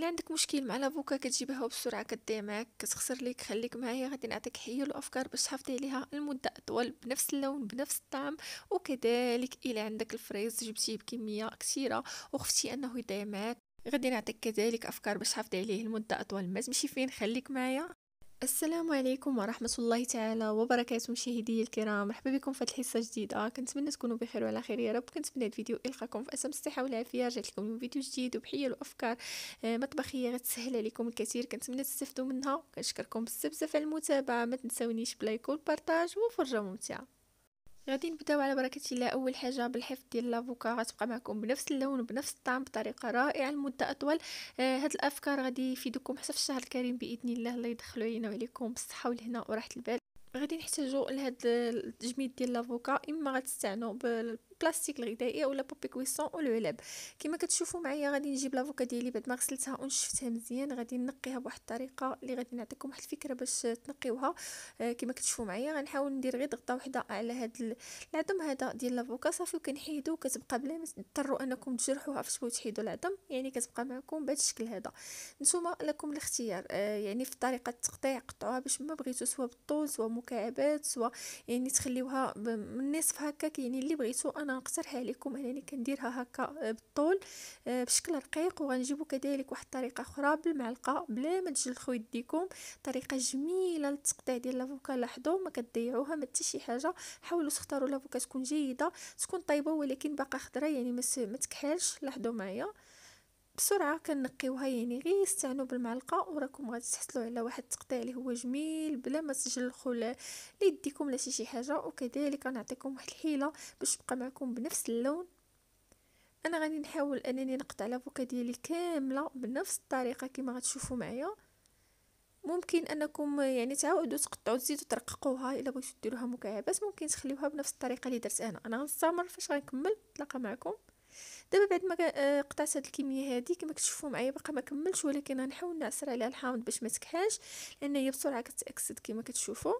الا عندك مشكل مع لافوكا كتجيبها بسرعه كديها معاك كتخسر ليك خليك معايا غادي نعطيك حيل الافكار باش تحافظي عليها المده اطول بنفس اللون بنفس الطعم وكذلك الا عندك الفريز جبتيه بكميه كثيره وخفتي انه يضيع معاك غادي نعطيك كذلك افكار باش تحافظي عليه المده اطول ما تمشي فين خليك معايا السلام عليكم ورحمة الله تعالى وبركاته مشاهدي الكرام مرحبا بكم في الحصة جديدة كنتمنى تكونوا بخير وعلى خير يا رب كنتمنى الفيديو يلقاكم في أسم الصحة والعافية رجعت لكم اليوم فيديو جديد وبحيل وأفكار آه، مطبخية غتسهل عليكم الكثير كنتمنى تستفدوا منها كنشكركم بزاف بزاف على المتابعة ما تنسونيش بلايك والبرتاج وفرجة ممتعة غادي نبداو على بركه الله اول حاجه بالحفظ ديال لافوكا غتبقى معكم بنفس اللون بنفس الطعم بطريقه رائعه لمده اطول آه هاد الافكار غادي يفيدكم حتى في الشهر الكريم باذن الله الله يدخلو علينا وعليكم بالصحه والهنا وراحه البال غادي نحتاجو لهاد التجميد ديال لافوكا اما غتستعنوا البلاستيك الغذائيه ولا بوبي كويسون العلب كما كتشوفوا معايا غادي نجيب لافوكا ديالي بعد ما غسلتها ونشفتها مزيان غادي نقيها بواحد الطريقه اللي غادي نعطيكم واحد الفكره باش تنقيوها آه، كما كتشوفوا معايا غنحاول ندير غير ضغطه وحده على هذا العظم هذا ديال لافوكا صافي وكنحيدو كتبقى بلا ما تضطروا انكم تجرحوها فاش بغيتو تحيدوا العظم يعني كتبقى معكم بهذا الشكل هذا نتوما لكم الاختيار آه، يعني في طريقه التقطيع قطعوها باش ما بغيتو سوا بالطول سوا مكعبات سوا يعني تخليوها من نصف هكاك يعني اللي بغيتو انا نقترح عليكم انني كنديرها هكا بالطول آه، بشكل رقيق وغنجيبو كذلك واحد الطريقه اخرى بالمعلقه بلا ما تجلخوا يديكم طريقه جميله للتقطيع ديال لافوكا لاحظوا ما كتضيعوها ما حتى شي حاجه حاولوا تختاروا لافوكا تكون جيده تكون طيبه ولكن باقا خضره يعني ما تكحلش لاحظوا معايا بسرعه كنقيوها يعني غير استعنوا بالمعلقه وراكم غادي تحصلوا على واحد التقطيع اللي هو جميل بلا ما تجلخوا ليديكم لا شي حاجه وكذلك غنعطيكم واحد الحيله باش تبقى معكم بنفس اللون انا غادي نحاول انني نقطع لافوكا ديالي كامله بنفس الطريقه كما غتشوفوا معايا ممكن انكم يعني تعاودوا تقطعوا تزيدوا ترققوها الا بغيتو ديروها مكعبات ممكن تخليوها بنفس الطريقه اللي درت انا انا غنستمر فاش غنكمل نتلاقى معكم دابا بعد ما آه، قطعت هاد الكميه هادي كما كتشوفوا معايا باقا ما كملش ولكن غنحاول نعصر عليها الحامض باش ما تكحلش لان هي بسرعه كتاكسد كما كتشوفوا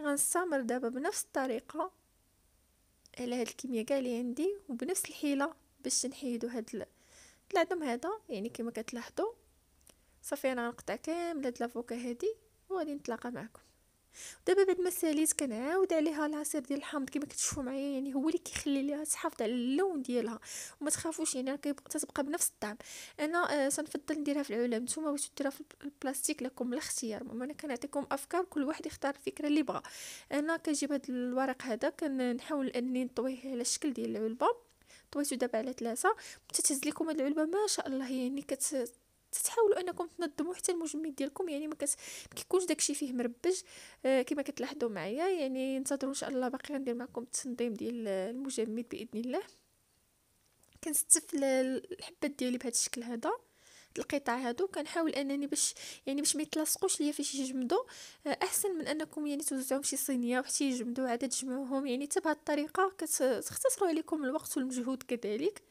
غنستمر دابا بنفس الطريقه على هاد الكميه كاع اللي عندي وبنفس الحيله باش نحيدو هاد العظم هذا يعني كما كتلاحظوا صافي انا غنقطع كامل هاد لافوكا هادي وغادي نتلاقى معكم ودابا ما ساليت كنعاود عليها العصير ديال الحامض كما كتشوفوا معايا يعني هو اللي كيخلي ليها تحافظ على اللون ديالها وما تخافوش يعني كتبقى بنفس الطعم انا آه تنفضل نديرها في العلب نتوما واش ديرها في البلاستيك لكم الاختيار المهم انا كنعطيكم افكار كل واحد يختار الفكره اللي بغا انا كنجيب هاد الورق هذا كنحاول اني نطويه على الشكل ديال العلبه طويتو دابا على ثلاثه تتهز لكم هاد العلبه ما شاء الله يعني كت تتحاولوا انكم تنظموا حتى المجمد ديالكم يعني ما كيكونش داكشي فيه مربج آه كما كتلاحظوا معايا يعني انتظروا ان شاء الله باقي غندير معكم التنظيم ديال المجمد باذن الله كنستف الحبات ديالي بهذا الشكل هذا القطع هادو كنحاول انني باش يعني باش ما يتلاصقوش ليا فاش يجمدوا آه، احسن من انكم يعني توزعوهم شي صينيه وحتى يجمدوا عاد تجمعوهم يعني حتى بهذه الطريقه كتختصروا عليكم الوقت والمجهود كذلك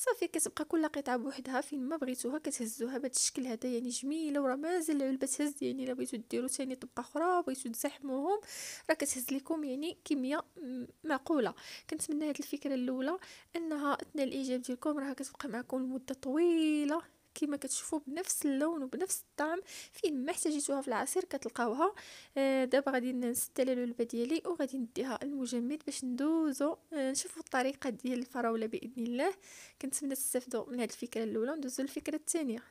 صافي كتبقى كل قطعه بوحدها فين ما بغيتوها كتهزوها بهذا الشكل هذا يعني جميله وراه مازال العلبه تهز يعني الا بغيتو ديروا ثاني طبقه اخرى بغيتو تزحموهم راه كتهز لكم يعني كميه معقوله كنتمنى هذه الفكره الاولى انها تنال الاعجاب ديالكم راه كتبقى معكم لمده طويله كيما كتشوفوا بنفس اللون وبنفس الطعم فين ما احتاجيتوها في العصير كتلقاوها آه دابا غادي نستلال الولبه ديالي وغادي نديها المجمد باش ندوزو آه، نشوفوا الطريقه ديال الفراوله باذن الله كنتمنى تستافدوا من هذه الفكره الاولى وندوزو للفكره الثانيه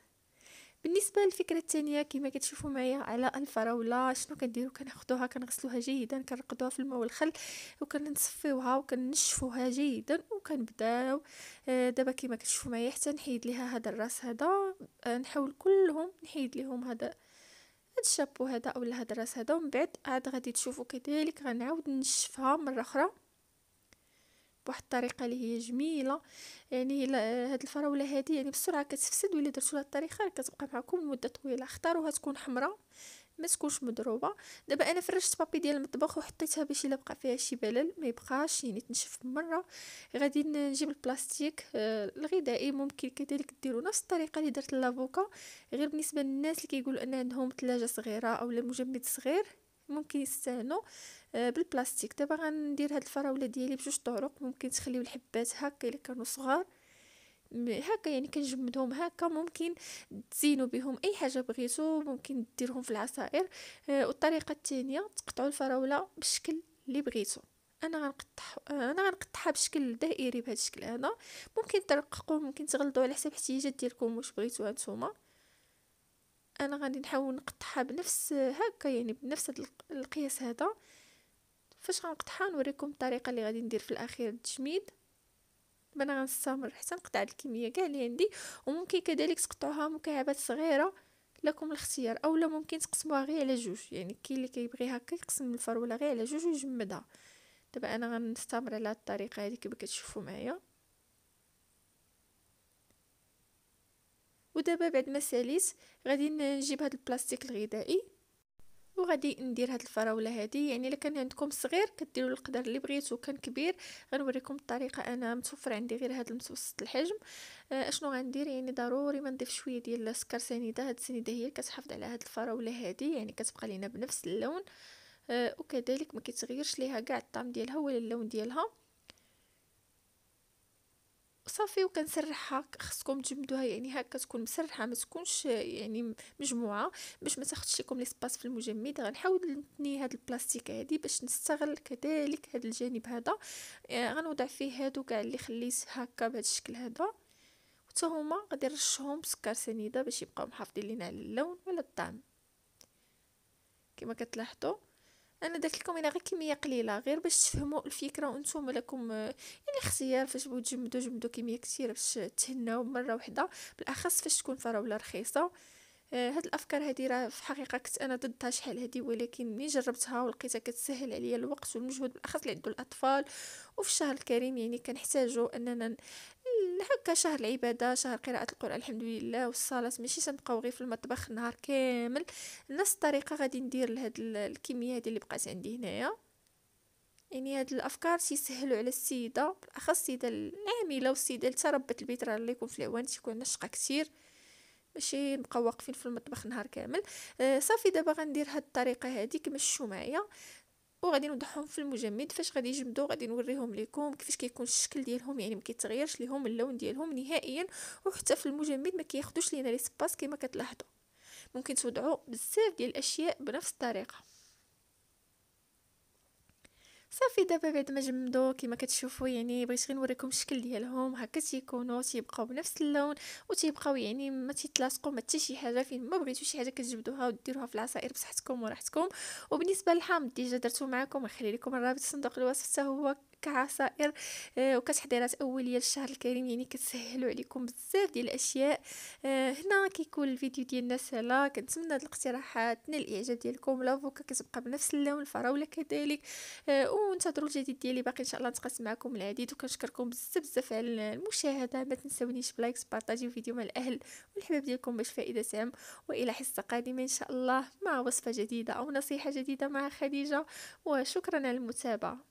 بالنسبه للفكره الثانيه كما كتشوفوا معايا على الفراوله شنو كنديروا كناخذوها كنغسلوها جيدا كنرقدوها في الماء والخل وكنصفيوها وكنشفوها جيدا وكنبداو آه، دابا كما كتشوفوا معايا حتى نحيد ليها هذا الراس هذا آه، نحاول كلهم نحيد لهم هذا هاد الشابو هذا اولا هاد الراس هذا ومن بعد عاد غادي تشوفوا كذلك غنعاود نشفها مره اخرى بواحد الطريقه اللي هي جميله يعني هاد الفراوله هذه يعني بسرعه كتفسد ولا درتو لها الطريقه راه كتبقى معكم لمده طويله اختاروها تكون حمراء ما تكونش مضروبه دابا انا فرشت بابي ديال المطبخ وحطيتها باش الا بقى فيها شي بلل ما يبقاش يعني تنشف مره غادي نجيب البلاستيك آه، الغذائي ممكن كذلك ديروا نفس الطريقه اللي درت لافوكا غير بالنسبه للناس اللي كيقولوا ان عندهم ثلاجه صغيره اولا مجمد صغير ممكن يستغنوا آه، بالبلاستيك دابا غندير هاد الفراوله ديالي بجوج طرق ممكن تخليو الحبات هكا الا كانوا صغار هكا يعني كنجمدهم هكا ممكن تزينوا بهم اي حاجه بغيتو ممكن ديرهم في العصائر آه، والطريقه الثانيه تقطعوا الفراوله بالشكل اللي بغيتو انا غنقطع آه، انا غنقطعها بشكل دائري بهذا الشكل هذا ممكن ترققوا ممكن تغلطوا على حسب الاحتياجات ديالكم واش بغيتوها نتوما انا غادي نحاول نقطعها بنفس هكا يعني بنفس القياس هذا فاش غنقطعها نوريكم الطريقه اللي غادي ندير في الاخير التجميد دابا انا غنستمر حتى نقطع الكميه كاع اللي عندي وممكن كذلك تقطعوها مكعبات صغيره لكم الاختيار اولا ممكن تقسموها غير على جوج يعني كاين اللي كيبغي هكا يقسم الفروله غير على جوج ويجمدها دابا انا غنستمر على الطريقه هذه كما كتشوفوا معايا ودابا بعد ما ساليت غادي نجيب هذا البلاستيك الغذائي وغادي ندير هذه الفراوله هذه يعني الا كان عندكم صغير كديروا القدر اللي بغيتو كان كبير غنوريكم الطريقه انا متوفر عندي غير هذا المتوسط الحجم آه، اشنو غندير يعني ضروري ما نضيف شويه ديال السكر سنيده هذه السنيده هي كتحافظ على هذه الفراوله هذه يعني كتبقى لينا بنفس اللون آه، وكذلك ما كيتغيرش ليها كاع الطعم ديالها ولا اللون ديالها صافي وكنسرحها خصكم تجمدوها يعني هكا تكون مسرحه ما تكونش يعني مجموعه باش ما تاخذش لكم ليسباس في المجمد غنحاول نتني هاد البلاستيك هادي باش نستغل كذلك هاد الجانب هذا يعني غنوضع فيه هادو كاع اللي خليت هكا بهذا الشكل هذا وتا هما غادي نرشهم بسكر سنيده باش يبقاو محافظين لينا على اللون وعلى الطعم كما كتلاحظوا انا لكم الى غير كميه قليله غير باش تفهموا الفكره وانتم لكم يعني اختيار فاش بغيتوا تجمدوا جمدوا كميه كثيره باش تهناو مره واحده بالاخص فاش تكون فراوله رخيصه آه، هاد الافكار هادي راه في الحقيقه كنت انا ضدها شحال هادي ولكن ملي جربتها ولقيتها كتسهل عليا الوقت والمجهود بالاخص اللي عندو الاطفال وفي الشهر الكريم يعني كنحتاجو اننا هكا شهر العباده شهر قراءه القران الحمد لله والصلاه ماشي تنبقاو غير في المطبخ نهار كامل نفس الطريقه غادي ندير لهاد الكميه هذه اللي بقات عندي هنايا يعني هاد الافكار تيسهلوا على السيده بالاخص السيده العامله والسيده اللي تربت البيت راه اللي يكون في العوان تيكون نشقه كثير ماشي نبقاو واقفين في المطبخ نهار كامل آه صافي دابا غندير هاد الطريقه هادي كمشوا معايا وغادي نوضحهم في المجمد فاش غادي يجمدوا غادي نوريهم لكم كيفاش كيكون الشكل ديالهم يعني ما كيتغيرش لهم اللون ديالهم نهائيا وحتى في المجمد ما كياخذوش لينا لي سباس كما كتلاحظوا ممكن توضعوا بزاف ديال الاشياء بنفس الطريقه صافي دابا بعد ما جمدوا كما كتشوفوا يعني بغيت غير نوريكم الشكل ديالهم هكا تيكونوا تيبقاو بنفس اللون وتيبقاو يعني ما تيتلاصقوا ما حتى شي حاجه فين ما بغيتو شي حاجه كتجبدوها وديروها في العصائر بصحتكم وراحتكم وبالنسبه للحامض ديجا درتو معكم غنخلي لكم الرابط في صندوق الوصف حتى هو كعصائر آه، وكتحضيرات اوليه للشهر الكريم يعني كتسهلوا عليكم بزاف ديال الاشياء آه، هنا كيكون الفيديو ديالنا سهله كنتمنى هاد الاقتراحات تنال الاعجاب ديالكم لافوكا كتبقى بنفس اللون الفراوله كذلك آه، وانتظروا الجديد ديالي باقي ان شاء الله نتقاسم معكم العديد وكنشكركم بزاف بزاف على المشاهده ما تنساونيش بلايك بارطاجيو الفيديو مع الاهل والحباب ديالكم باش فائده تعم والى حصه قادمه ان شاء الله مع وصفه جديده او نصيحه جديده مع خديجه وشكرا على المتابعه